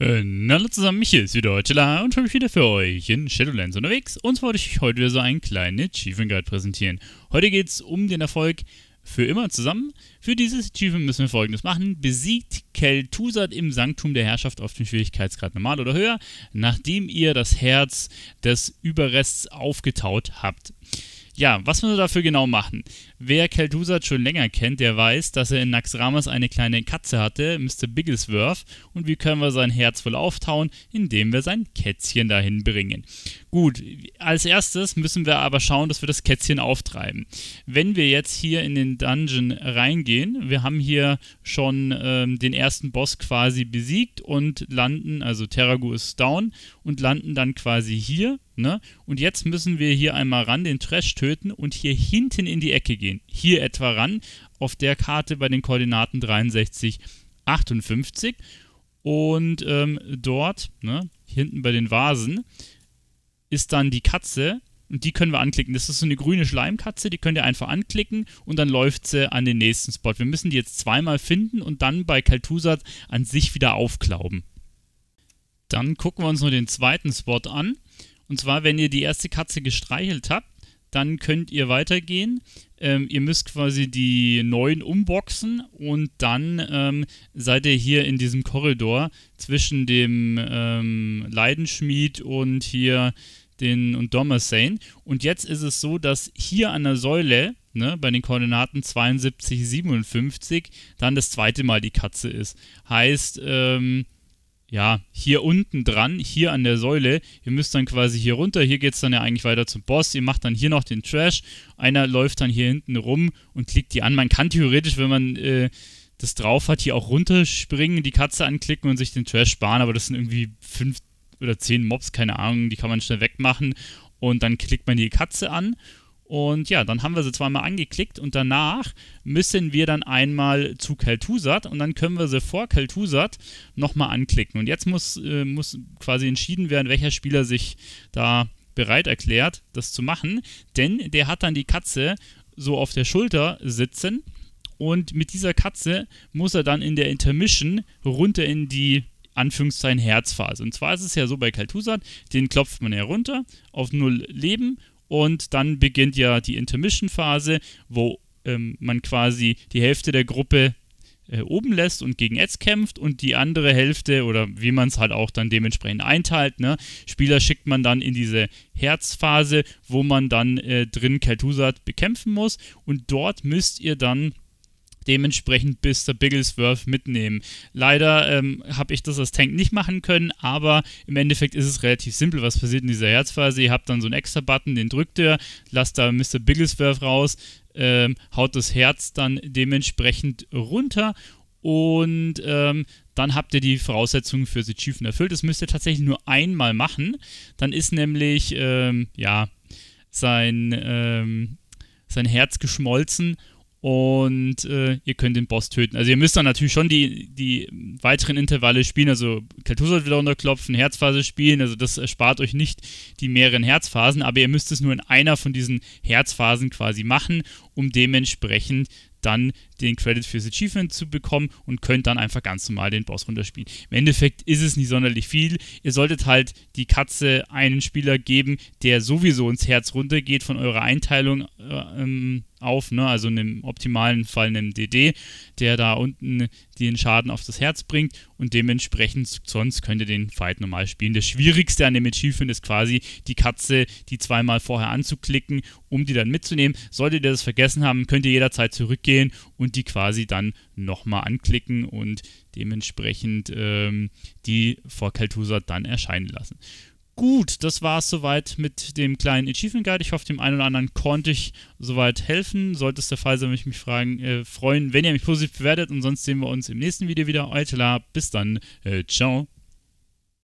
Äh, hallo zusammen, Michi ist wieder heute da und habe ich wieder für euch in Shadowlands unterwegs. Und zwar wollte ich euch heute wieder so einen kleinen Achievement Guide präsentieren. Heute geht es um den Erfolg für immer zusammen. Für dieses Achievement müssen wir folgendes machen. Besiegt Kel'Thuzad im Sanktum der Herrschaft auf dem Schwierigkeitsgrad normal oder höher, nachdem ihr das Herz des Überrests aufgetaut habt. Ja, was müssen wir dafür genau machen? Wer Keldusat schon länger kennt, der weiß, dass er in Naxramas eine kleine Katze hatte, Mr. Bigglesworth, und wie können wir sein Herz wohl auftauen, indem wir sein Kätzchen dahin bringen. Gut, als erstes müssen wir aber schauen, dass wir das Kätzchen auftreiben. Wenn wir jetzt hier in den Dungeon reingehen, wir haben hier schon ähm, den ersten Boss quasi besiegt und landen, also Terragu ist down, und landen dann quasi hier Ne? Und jetzt müssen wir hier einmal ran, den Trash töten und hier hinten in die Ecke gehen. Hier etwa ran, auf der Karte bei den Koordinaten 63, 58. Und ähm, dort, ne, hinten bei den Vasen, ist dann die Katze. Und die können wir anklicken. Das ist so eine grüne Schleimkatze, die könnt ihr einfach anklicken und dann läuft sie äh, an den nächsten Spot. Wir müssen die jetzt zweimal finden und dann bei Kaltusat an sich wieder aufklauben. Dann gucken wir uns nur den zweiten Spot an. Und zwar, wenn ihr die erste Katze gestreichelt habt, dann könnt ihr weitergehen. Ähm, ihr müsst quasi die neuen umboxen und dann ähm, seid ihr hier in diesem Korridor zwischen dem ähm, Leidenschmied und hier den und Dommersane. Und jetzt ist es so, dass hier an der Säule, ne, bei den Koordinaten 72, 57, dann das zweite Mal die Katze ist. Heißt, ähm, ja, hier unten dran, hier an der Säule. Ihr müsst dann quasi hier runter. Hier geht es dann ja eigentlich weiter zum Boss. Ihr macht dann hier noch den Trash. Einer läuft dann hier hinten rum und klickt die an. Man kann theoretisch, wenn man äh, das drauf hat, hier auch runterspringen, die Katze anklicken und sich den Trash sparen. Aber das sind irgendwie fünf oder zehn Mobs, keine Ahnung. Die kann man schnell wegmachen. Und dann klickt man die Katze an und ja, dann haben wir sie zweimal angeklickt und danach müssen wir dann einmal zu Keltusat und dann können wir sie vor Keltusat nochmal anklicken. Und jetzt muss, äh, muss quasi entschieden werden, welcher Spieler sich da bereit erklärt, das zu machen. Denn der hat dann die Katze so auf der Schulter sitzen und mit dieser Katze muss er dann in der Intermission runter in die Anführungszeichen Herzphase. Und zwar ist es ja so bei Kaltusat, den klopft man herunter auf null Leben und dann beginnt ja die Intermission-Phase, wo ähm, man quasi die Hälfte der Gruppe äh, oben lässt und gegen Ads kämpft und die andere Hälfte oder wie man es halt auch dann dementsprechend einteilt, ne, Spieler schickt man dann in diese Herzphase, wo man dann äh, drin Kel'Thuzad bekämpfen muss und dort müsst ihr dann dementsprechend bis der Bigglesworth mitnehmen. Leider ähm, habe ich das als Tank nicht machen können, aber im Endeffekt ist es relativ simpel, was passiert in dieser Herzphase. Ihr habt dann so einen extra Button, den drückt ihr, lasst da Mr. Bigglesworth raus, ähm, haut das Herz dann dementsprechend runter und ähm, dann habt ihr die Voraussetzungen fürs Achieven erfüllt. Das müsst ihr tatsächlich nur einmal machen. Dann ist nämlich, ähm, ja, sein, ähm, sein Herz geschmolzen und äh, ihr könnt den Boss töten. Also ihr müsst dann natürlich schon die, die weiteren Intervalle spielen, also Kaltusat wieder runterklopfen, Herzphase spielen, also das erspart euch nicht die mehreren Herzphasen, aber ihr müsst es nur in einer von diesen Herzphasen quasi machen, um dementsprechend dann den Credit fürs Achievement zu bekommen und könnt dann einfach ganz normal den Boss runterspielen. Im Endeffekt ist es nicht sonderlich viel. Ihr solltet halt die Katze einen Spieler geben, der sowieso ins Herz runtergeht von eurer Einteilung äh, ähm, auf, ne? also in dem optimalen Fall einem DD, der da unten den Schaden auf das Herz bringt und dementsprechend sonst könnt ihr den Fight normal spielen. Das Schwierigste an dem Achievement ist quasi die Katze, die zweimal vorher anzuklicken, um die dann mitzunehmen. Solltet ihr das vergessen haben, könnt ihr jederzeit zurückgehen und die quasi dann nochmal anklicken und dementsprechend ähm, die vor Kaltusa dann erscheinen lassen. Gut, das war es soweit mit dem kleinen Achievement Guide. Ich hoffe, dem einen oder anderen konnte ich soweit helfen. Sollte es der Fall sein, würde ich mich fragen, äh, freuen, wenn ihr mich positiv bewertet. Und sonst sehen wir uns im nächsten Video wieder. Euer Bis dann. Äh, ciao.